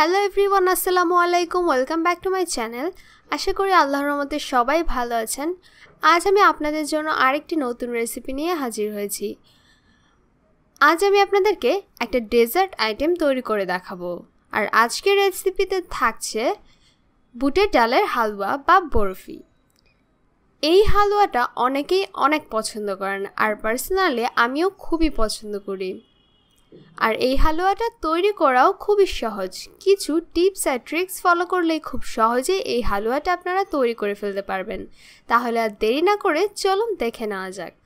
hello everyone আসসালামু আলাইকুম welcome back to my channel আশা করি আল্লাহ রহমতে সবাই ভালো আছেন আজ আমি আপনাদের জন্য আরেকটি নতুন রেসিপি নিয়ে হাজির হয়েছি আজ আমি আপনাদেরকে একটা ডেজার্ট আইটেম তৈরি করে দেখাবো আর আজকের রেসিপিতে থাকছে বুটের ডালের হালুয়া বা বরফি এই হালুয়াটা অনেকেই অনেক পছন্দ করেন আর পার্সোনালি আমিও খুবই পছন্দ করি আর এই হালুয়াটা তৈরি করাও খুবই সহজ কিছু টিপস আর ট্রিক্স ফলো করলেই খুব সহজে এই হালুয়াটা আপনারা তৈরি করে ফেলতে পারবেন তাহলে আর দেরি না করে চলুন দেখে নেওয়া যাক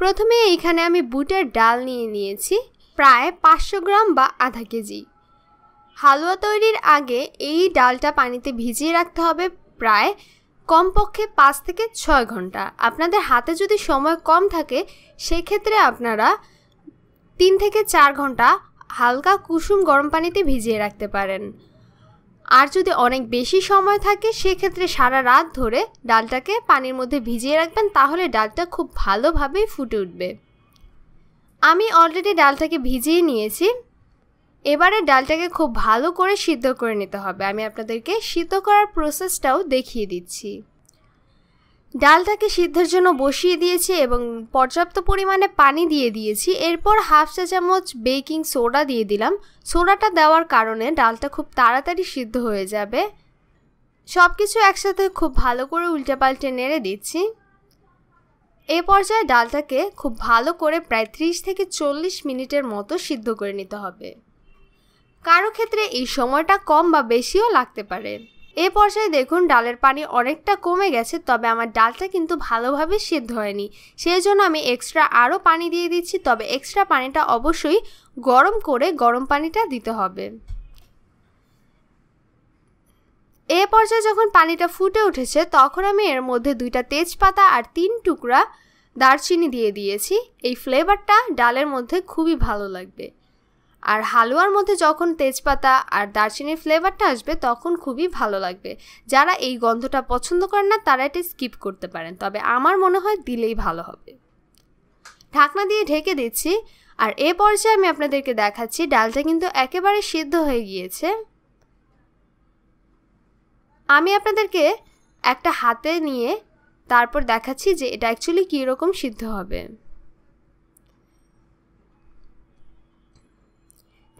প্রথমে এইখানে আমি বুটের ডাল নিয়ে নিয়েছি প্রায় পাঁচশো গ্রাম বা আধা কেজি হালুয়া তৈরির আগে এই ডালটা পানিতে ভিজিয়ে রাখতে হবে প্রায় কমপক্ষে পাঁচ থেকে ছয় ঘন্টা আপনাদের হাতে যদি সময় কম থাকে সেক্ষেত্রে আপনারা তিন থেকে চার ঘন্টা হালকা কুসুম গরম পানিতে ভিজিয়ে রাখতে পারেন আর যদি অনেক বেশি সময় থাকে সেক্ষেত্রে সারা রাত ধরে ডালটাকে পানির মধ্যে ভিজিয়ে রাখবেন তাহলে ডালটা খুব ভালোভাবেই ফুটে উঠবে আমি অলরেডি ডালটাকে ভিজিয়ে নিয়েছি এবারে ডালটাকে খুব ভালো করে সিদ্ধ করে নিতে হবে আমি আপনাদেরকে সিদ্ধ করার প্রসেসটাও দেখিয়ে দিচ্ছি ডালটাকে সিদ্ধের জন্য বসিয়ে দিয়েছি এবং পর্যাপ্ত পরিমাণে পানি দিয়ে দিয়েছি এরপর হাফ চা চামচ বেকিং সোডা দিয়ে দিলাম সোডাটা দেওয়ার কারণে ডালটা খুব তাড়াতাড়ি সিদ্ধ হয়ে যাবে সব কিছু একসাথে খুব ভালো করে উল্টে পাল্টে নেড়ে দিচ্ছি এ পর্যায়ে ডালটাকে খুব ভালো করে প্রায় ত্রিশ থেকে চল্লিশ মিনিটের মতো সিদ্ধ করে নিতে হবে কারো ক্ষেত্রে এই সময়টা কম বা বেশিও লাগতে পারে এ পর্যায়ে দেখুন ডালের পানি অনেকটা কমে গেছে তবে আমার ডালটা কিন্তু ভালোভাবে সিদ্ধ হয়নি সেই জন্য আমি এক্সট্রা আরও পানি দিয়ে দিচ্ছি তবে এক্সট্রা পানিটা অবশ্যই গরম করে গরম পানিটা দিতে হবে এ পর্যায়ে যখন পানিটা ফুটে উঠেছে তখন আমি এর মধ্যে দুইটা তেজপাতা আর তিন টুকরা দারচিনি দিয়ে দিয়েছি এই ফ্লেভারটা ডালের মধ্যে খুবই ভালো লাগবে আর হালুয়ার মধ্যে যখন তেজপাতা আর দারচিনির ফ্লেভারটা আসবে তখন খুবই ভালো লাগবে যারা এই গন্ধটা পছন্দ করেন না তারা এটি স্কিপ করতে পারেন তবে আমার মনে হয় দিলেই ভালো হবে ঢাকনা দিয়ে ঢেকে দিচ্ছি আর এ পর্যায়ে আমি আপনাদেরকে দেখাচ্ছি ডালটা কিন্তু একেবারে সিদ্ধ হয়ে গিয়েছে আমি আপনাদেরকে একটা হাতে নিয়ে তারপর দেখাচ্ছি যে এটা অ্যাকচুয়ালি কীরকম সিদ্ধ হবে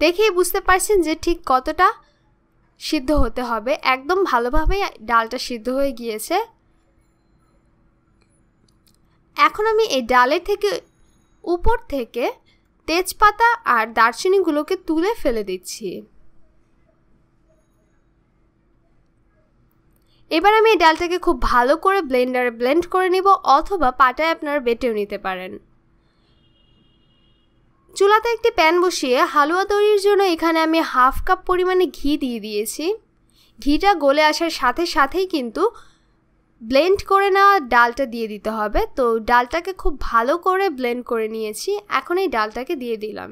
দেখেই বুঝতে পারছেন যে ঠিক কতটা সিদ্ধ হতে হবে একদম ভালোভাবেই ডালটা সিদ্ধ হয়ে গিয়েছে এখন আমি এই ডালের থেকে উপর থেকে তেজপাতা আর দারচিনিগুলোকে তুলে ফেলে দিচ্ছি এবার আমি এই ডালটাকে খুব ভালো করে ব্লেন্ডারে ব্লেন্ড করে নিব অথবা পাটায় আপনারা বেটেও নিতে পারেন চুলাতে একটি প্যান বসিয়ে হালুয়া তৈরির জন্য এখানে আমি হাফ কাপ পরিমাণে ঘি দিয়ে দিয়েছি ঘিটা গলে আসার সাথে সাথেই কিন্তু ব্লেন্ড করে নেওয়া ডালটা দিয়ে দিতে হবে তো ডালটাকে খুব ভালো করে ব্লেন্ড করে নিয়েছি এখন এই ডালটাকে দিয়ে দিলাম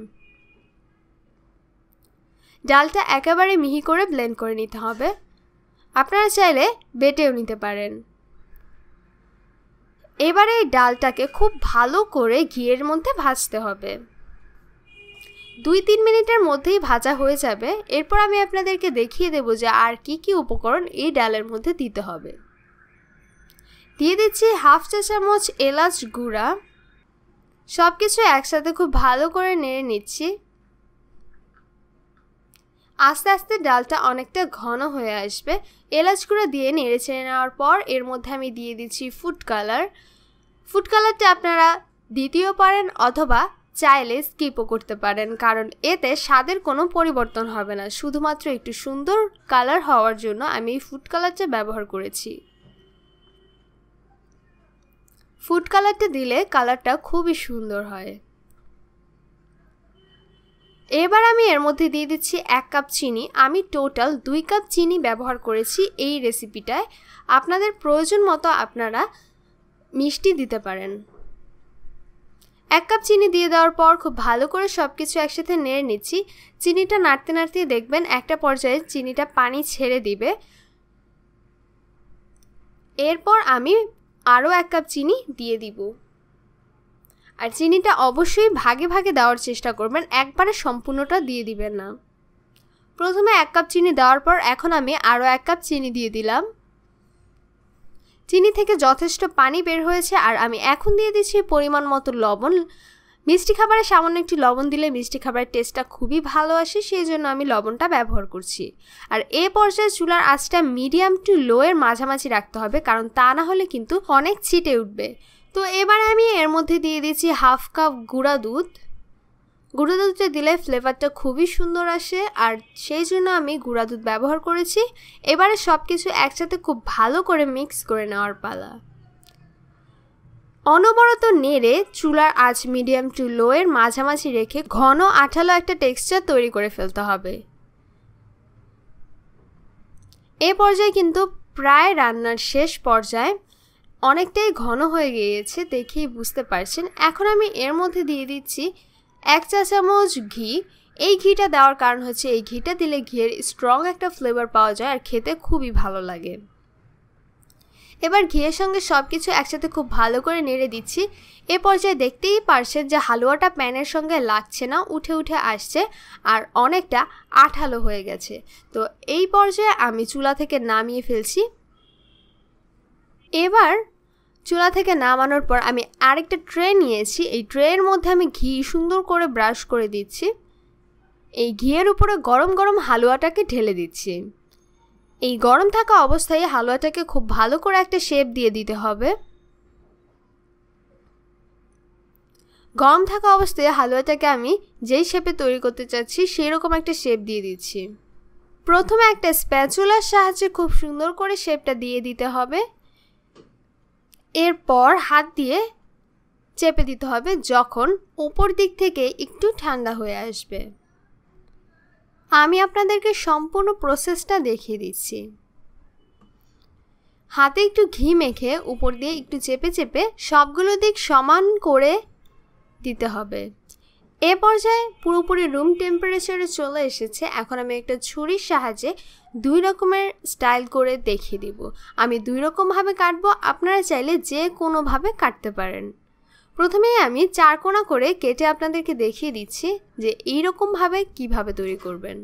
ডালটা একেবারে মিহি করে ব্লেন্ড করে নিতে হবে আপনারা চাইলে বেটেও নিতে পারেন এবারে এই ডালটাকে খুব ভালো করে ঘিয়ের মধ্যে ভাজতে হবে দুই তিন মিনিটের মধ্যেই ভাজা হয়ে যাবে এরপর আমি আপনাদেরকে দেখিয়ে দেব যে আর কি কি উপকরণ এই ডালের মধ্যে দিতে হবে দিয়ে দিচ্ছি হাফ চা চামচ এলাচ গুঁড়া সব কিছু একসাথে খুব ভালো করে নেড়ে নিচ্ছি আস্তে আস্তে ডালটা অনেকটা ঘন হয়ে আসবে এলাচ গুঁড়া দিয়ে নেড়ে ছেড়ে নেওয়ার পর এর মধ্যে আমি দিয়ে দিচ্ছি ফুড কালার ফুড কালারটা আপনারা দ্বিতীয় পারেন অথবা চাইলে স্কিপও করতে পারেন কারণ এতে স্বাদের কোনো পরিবর্তন হবে না শুধুমাত্র একটু সুন্দর কালার হওয়ার জন্য আমি এই ফুড কালারটা ব্যবহার করেছি ফুড কালারটা দিলে কালারটা খুবই সুন্দর হয় এবার আমি এর মধ্যে দিয়ে দিচ্ছি এক কাপ চিনি আমি টোটাল দুই কাপ চিনি ব্যবহার করেছি এই রেসিপিটায় আপনাদের প্রয়োজন মতো আপনারা মিষ্টি দিতে পারেন এক কাপ চিনি দিয়ে দেওয়ার পর খুব ভালো করে সব কিছু একসাথে নেড়ে নিচ্ছি চিনিটা নাড়তে নাড়তে দেখবেন একটা পর্যায়ে চিনিটা পানি ছেড়ে দিবে এরপর আমি আরও এক কাপ চিনি দিয়ে দিব আর চিনিটা অবশ্যই ভাগে ভাগে দেওয়ার চেষ্টা করবেন একবারে সম্পূর্ণটা দিয়ে দিবেন না প্রথমে এক কাপ চিনি দেওয়ার পর এখন আমি আরও এক কাপ চিনি দিয়ে দিলাম চিনি থেকে যথেষ্ট পানি বের হয়েছে আর আমি এখন দিয়ে দিচ্ছি পরিমাণ মতো লবণ মিষ্টি খাবারে সামান্য একটি লবণ দিলে মিষ্টি খাবারের টেস্টটা খুবই ভালো আসে সেই জন্য আমি লবণটা ব্যবহার করছি আর এ পর্যায়ে চুলার আঁচটা মিডিয়াম টু লোয়ের মাঝামাঝি রাখতে হবে কারণ তা না হলে কিন্তু অনেক ছিটে উঠবে তো এবারে আমি এর মধ্যে দিয়ে দিচ্ছি হাফ কাপ গুঁড়া দুধ গুঁড়া দুধটা দিলে ফ্লেভারটা খুবই সুন্দর আসে আর সেই জন্য আমি গুঁড়া দুধ ব্যবহার করেছি এবারে সব কিছু একসাথে খুব ভালো করে মিক্স করে নেওয়ার পালা অনবরত নেড়ে চুলার আজ মিডিয়াম টু লোয়ের মাঝামাঝি রেখে ঘন আঠালো একটা টেক্সচার তৈরি করে ফেলতে হবে এ পর্যায়ে কিন্তু প্রায় রান্নার শেষ পর্যায়ে অনেকটাই ঘন হয়ে গিয়েছে দেখেই বুঝতে পারছেন এখন আমি এর মধ্যে দিয়ে দিচ্ছি এক চা চামচ ঘি এই ঘিটা দেওয়ার কারণ হচ্ছে এই ঘিটা দিলে ঘিয়ের স্ট্রং একটা ফ্লেভার পাওয়া যায় আর খেতে খুবই ভালো লাগে এবার ঘিয়ের সঙ্গে সব কিছু একসাথে খুব ভালো করে নেড়ে দিচ্ছি এ পর্যায়ে দেখতেই পারছেন যে হালুয়াটা প্যানের সঙ্গে লাগছে না উঠে উঠে আসছে আর অনেকটা আঠালো হয়ে গেছে তো এই পর্যায়ে আমি চুলা থেকে নামিয়ে ফেলছি এবার চুলা থেকে নামানোর পর আমি আরেকটা ট্রে নিয়েছি এই ট্রের মধ্যে আমি ঘি সুন্দর করে ব্রাশ করে দিচ্ছি এই ঘিয়ের উপরে গরম গরম হালুয়াটাকে ঢেলে দিচ্ছি এই গরম থাকা অবস্থায় হালুয়াটাকে খুব ভালো করে একটা শেপ দিয়ে দিতে হবে গরম থাকা অবস্থায় হালুয়াটাকে আমি যেই শেপে তৈরি করতে চাচ্ছি সেই রকম একটা শেপ দিয়ে দিচ্ছি প্রথমে একটা স্প্যাচুলার সাহায্যে খুব সুন্দর করে শেপটা দিয়ে দিতে হবে এরপর হাত দিয়ে চেপে দিতে হবে যখন ওপর দিক থেকে একটু ঠান্ডা হয়ে আসবে আমি আপনাদেরকে সম্পূর্ণ প্রসেসটা দেখিয়ে দিচ্ছি হাতে একটু ঘি মেখে উপর দিয়ে একটু চেপে চেপে সবগুলো দিক সমান করে দিতে হবে এ পর্যায়ে পুরোপুরি রুম টেম্পারেচারে চলে এসেছে এখন আমি একটা ছুরির সাহায্যে দুই রকমের স্টাইল করে দেখিয়ে দিব আমি দুই রকমভাবে কাটবো আপনারা চাইলে যে কোনোভাবে কাটতে পারেন প্রথমেই আমি চারকোনা করে কেটে আপনাদেরকে দেখিয়ে দিচ্ছি যে এইরকমভাবে কিভাবে তৈরি করবেন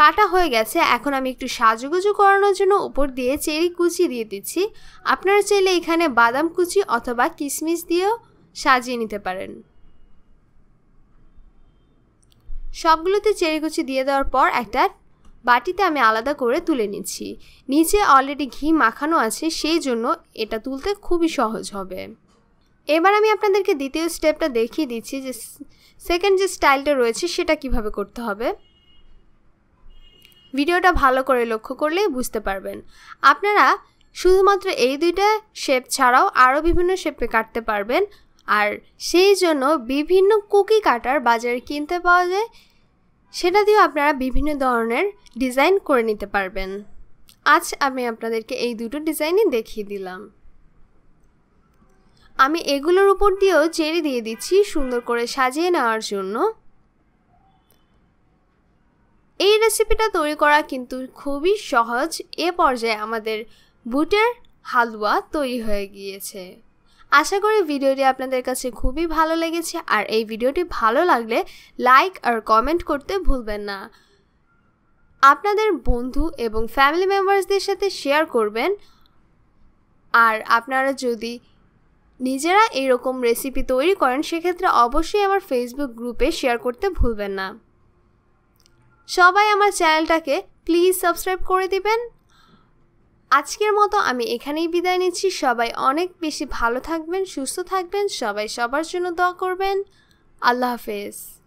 কাটা হয়ে গেছে এখন আমি একটু সাজুগুজু করানোর জন্য উপর দিয়ে চেরি কুচি দিয়ে দিচ্ছি আপনারা চাইলে এখানে বাদাম কুচি অথবা কিশমিশ দিয়েও সাজিয়ে নিতে পারেন সবগুলোতে চেরি কুচি দিয়ে দেওয়ার পর একটা বাটিতে আমি আলাদা করে তুলে নিচ্ছি নিচে অলরেডি ঘি মাখানো আছে সেই জন্য এটা তুলতে খুবই সহজ হবে এবার আমি আপনাদেরকে দ্বিতীয় স্টেপটা দেখিয়ে দিচ্ছি যে সেকেন্ড যে স্টাইলটা রয়েছে সেটা কিভাবে করতে হবে ভিডিওটা ভালো করে লক্ষ্য করলেই বুঝতে পারবেন আপনারা শুধুমাত্র এই দুইটা শেপ ছাড়াও আরও বিভিন্ন শেপে কাটতে পারবেন আর সেই জন্য বিভিন্ন কুকি কাটার বাজারে কিনতে পাওয়া যায় সেটা দিয়েও আপনারা বিভিন্ন ধরনের ডিজাইন করে নিতে পারবেন আজ আমি আপনাদেরকে এই দুটো ডিজাইনই দেখিয়ে দিলাম আমি এগুলোর উপর দিয়েও চেরি দিয়ে দিচ্ছি সুন্দর করে সাজিয়ে নেওয়ার জন্য এই রেসিপিটা তৈরি করা কিন্তু খুবই সহজ এ পর্যায়ে আমাদের বুটের হালুয়া তৈরি হয়ে গিয়েছে আশা করি ভিডিওটি আপনাদের কাছে খুবই ভালো লেগেছে আর এই ভিডিওটি ভালো লাগলে লাইক আর কমেন্ট করতে ভুলবেন না আপনাদের বন্ধু এবং ফ্যামিলি মেম্বার্সদের সাথে শেয়ার করবেন আর আপনারা যদি নিজেরা এইরকম রেসিপি তৈরি করেন সেক্ষেত্রে অবশ্যই আমার ফেসবুক গ্রুপে শেয়ার করতে ভুলবেন না সবাই আমার চ্যানেলটাকে প্লিজ সাবস্ক্রাইব করে দিবেন আজকের মতো আমি এখানেই বিদায় নিচ্ছি সবাই অনেক বেশি ভালো থাকবেন সুস্থ থাকবেন সবাই সবার জন্য দোয়া করবেন আল্লাহ হাফেজ